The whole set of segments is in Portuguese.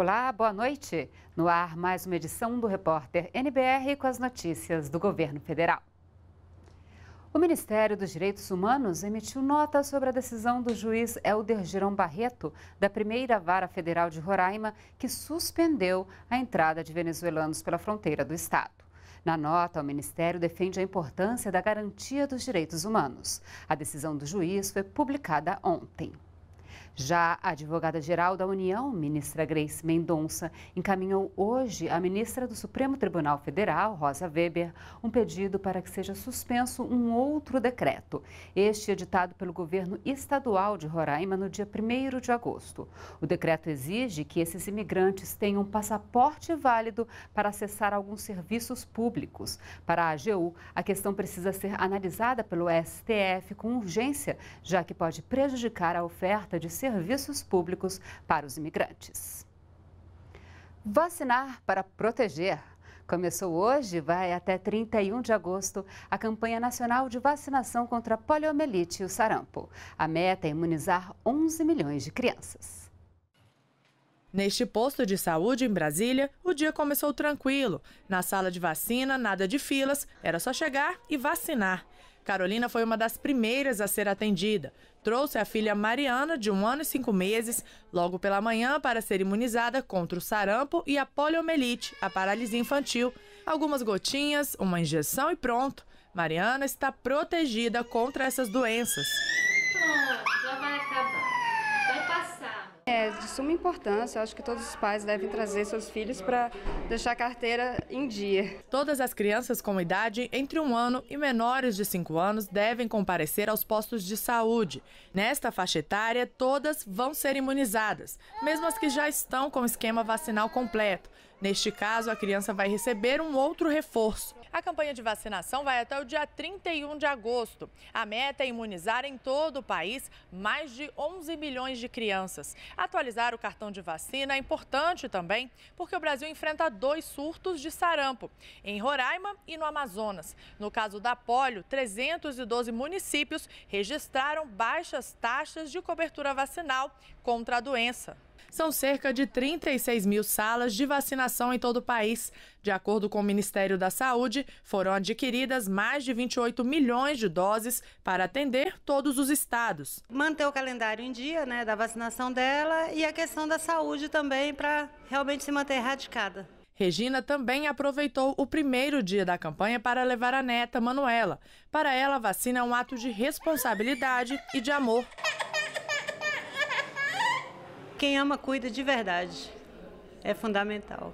Olá, boa noite. No ar, mais uma edição do Repórter NBR com as notícias do governo federal. O Ministério dos Direitos Humanos emitiu nota sobre a decisão do juiz Helder Girão Barreto, da primeira vara federal de Roraima, que suspendeu a entrada de venezuelanos pela fronteira do estado. Na nota, o Ministério defende a importância da garantia dos direitos humanos. A decisão do juiz foi publicada ontem. Já a advogada-geral da União, ministra Grace Mendonça, encaminhou hoje à ministra do Supremo Tribunal Federal, Rosa Weber, um pedido para que seja suspenso um outro decreto. Este é editado pelo governo estadual de Roraima no dia 1 de agosto. O decreto exige que esses imigrantes tenham um passaporte válido para acessar alguns serviços públicos. Para a AGU, a questão precisa ser analisada pelo STF com urgência, já que pode prejudicar a oferta de serviços serviços públicos para os imigrantes. Vacinar para proteger. Começou hoje e vai até 31 de agosto a campanha nacional de vacinação contra a poliomielite e o sarampo. A meta é imunizar 11 milhões de crianças. Neste posto de saúde em Brasília, o dia começou tranquilo. Na sala de vacina, nada de filas, era só chegar e vacinar. Carolina foi uma das primeiras a ser atendida. Trouxe a filha Mariana, de um ano e cinco meses, logo pela manhã para ser imunizada contra o sarampo e a poliomielite, a paralisia infantil. Algumas gotinhas, uma injeção e pronto. Mariana está protegida contra essas doenças. É de suma importância, Eu acho que todos os pais devem trazer seus filhos para deixar a carteira em dia. Todas as crianças com idade entre um ano e menores de cinco anos devem comparecer aos postos de saúde. Nesta faixa etária, todas vão ser imunizadas, mesmo as que já estão com o esquema vacinal completo. Neste caso, a criança vai receber um outro reforço. A campanha de vacinação vai até o dia 31 de agosto. A meta é imunizar em todo o país mais de 11 milhões de crianças. Atualizar o cartão de vacina é importante também, porque o Brasil enfrenta dois surtos de sarampo, em Roraima e no Amazonas. No caso da polio, 312 municípios registraram baixas taxas de cobertura vacinal contra a doença. São cerca de 36 mil salas de vacinação em todo o país. De acordo com o Ministério da Saúde, foram adquiridas mais de 28 milhões de doses para atender todos os estados. Manter o calendário em dia, né, da vacinação dela e a questão da saúde também para realmente se manter erradicada. Regina também aproveitou o primeiro dia da campanha para levar a neta, Manuela. Para ela, a vacina é um ato de responsabilidade e de amor. Quem ama, cuida de verdade. É fundamental.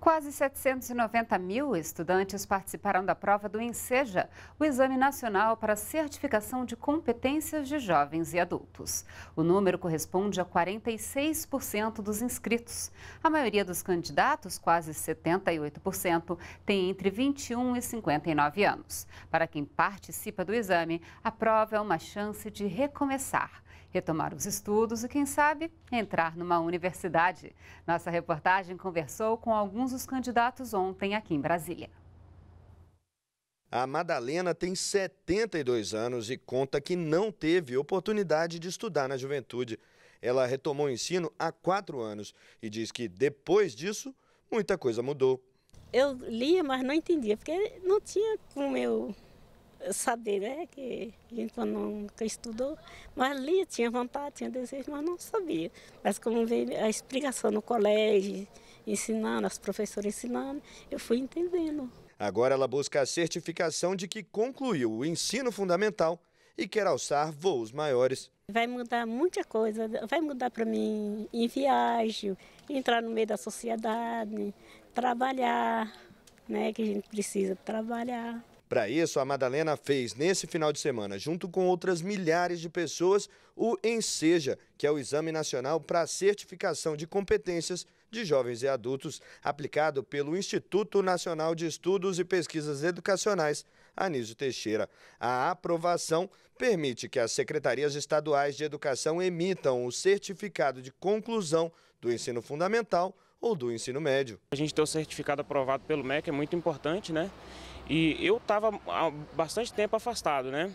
Quase 790 mil estudantes participaram da prova do Enseja, o Exame Nacional para Certificação de Competências de Jovens e Adultos. O número corresponde a 46% dos inscritos. A maioria dos candidatos, quase 78%, tem entre 21 e 59 anos. Para quem participa do exame, a prova é uma chance de recomeçar retomar os estudos e, quem sabe, entrar numa universidade. Nossa reportagem conversou com alguns dos candidatos ontem aqui em Brasília. A Madalena tem 72 anos e conta que não teve oportunidade de estudar na juventude. Ela retomou o ensino há quatro anos e diz que depois disso, muita coisa mudou. Eu lia, mas não entendia, porque não tinha como eu saber, né? Que a gente nunca estudou, mas ali tinha vontade, tinha desejo, mas não sabia. Mas como veio a explicação no colégio, ensinando, as professoras ensinando, eu fui entendendo. Agora ela busca a certificação de que concluiu o ensino fundamental e quer alçar voos maiores. Vai mudar muita coisa, vai mudar para mim em viagem, entrar no meio da sociedade, trabalhar, né, que a gente precisa trabalhar. Para isso, a Madalena fez nesse final de semana, junto com outras milhares de pessoas, o Enseja, que é o Exame Nacional para Certificação de Competências de Jovens e Adultos, aplicado pelo Instituto Nacional de Estudos e Pesquisas Educacionais, Anísio Teixeira. A aprovação permite que as secretarias estaduais de educação emitam o certificado de conclusão do ensino fundamental ou do ensino médio. A gente ter o certificado aprovado pelo MEC é muito importante, né? E eu estava há bastante tempo afastado, né?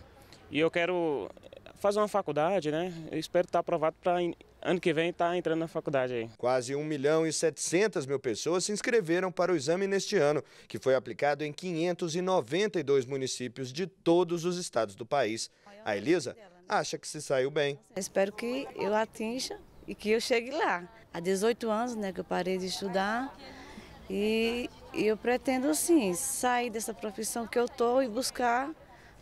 E eu quero fazer uma faculdade, né? Eu espero estar aprovado para ano que vem estar tá entrando na faculdade aí. Quase 1 milhão e 700 mil pessoas se inscreveram para o exame neste ano, que foi aplicado em 592 municípios de todos os estados do país. A Elisa acha que se saiu bem. Eu espero que eu atinja e que eu chegue lá. Há 18 anos né, que eu parei de estudar e eu pretendo sim sair dessa profissão que eu estou e buscar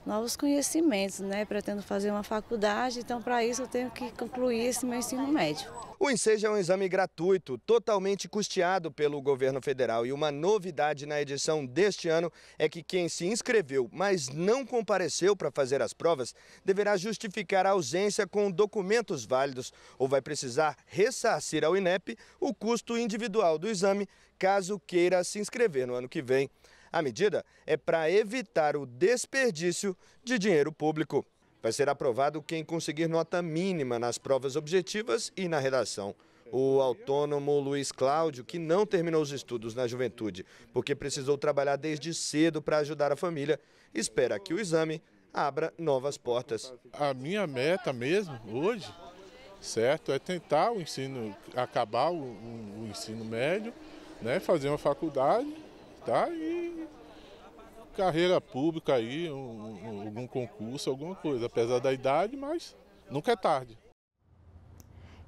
novos conhecimentos, né? Pretendo fazer uma faculdade, então para isso eu tenho que concluir esse meu ensino médio. O Enseja é um exame gratuito, totalmente custeado pelo governo federal. E uma novidade na edição deste ano é que quem se inscreveu, mas não compareceu para fazer as provas, deverá justificar a ausência com documentos válidos ou vai precisar ressarcir ao INEP o custo individual do exame, caso queira se inscrever no ano que vem. A medida é para evitar o desperdício de dinheiro público. Vai ser aprovado quem conseguir nota mínima nas provas objetivas e na redação. O autônomo Luiz Cláudio, que não terminou os estudos na juventude, porque precisou trabalhar desde cedo para ajudar a família, espera que o exame abra novas portas. A minha meta mesmo hoje, certo, é tentar o ensino, acabar o, o, ensino médio, né, fazer uma faculdade, tá? E carreira pública aí, um, um, algum concurso, alguma coisa, apesar da idade, mas nunca é tarde.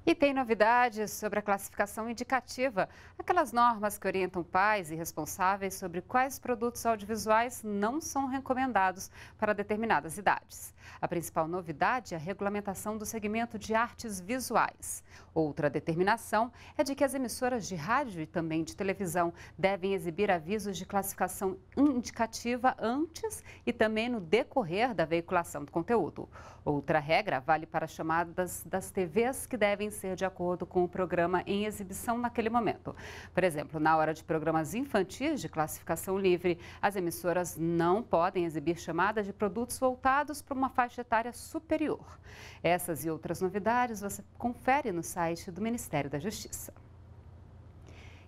E tem novidades sobre a classificação indicativa, aquelas normas que orientam pais e responsáveis sobre quais produtos audiovisuais não são recomendados para determinadas idades. A principal novidade é a regulamentação do segmento de artes visuais. Outra determinação é de que as emissoras de rádio e também de televisão devem exibir avisos de classificação indicativa antes e também no decorrer da veiculação do conteúdo. Outra regra vale para chamadas das TVs que devem ser de acordo com o programa em exibição naquele momento. Por exemplo, na hora de programas infantis de classificação livre, as emissoras não podem exibir chamadas de produtos voltados para uma faixa etária superior. Essas e outras novidades você confere no site do Ministério da Justiça.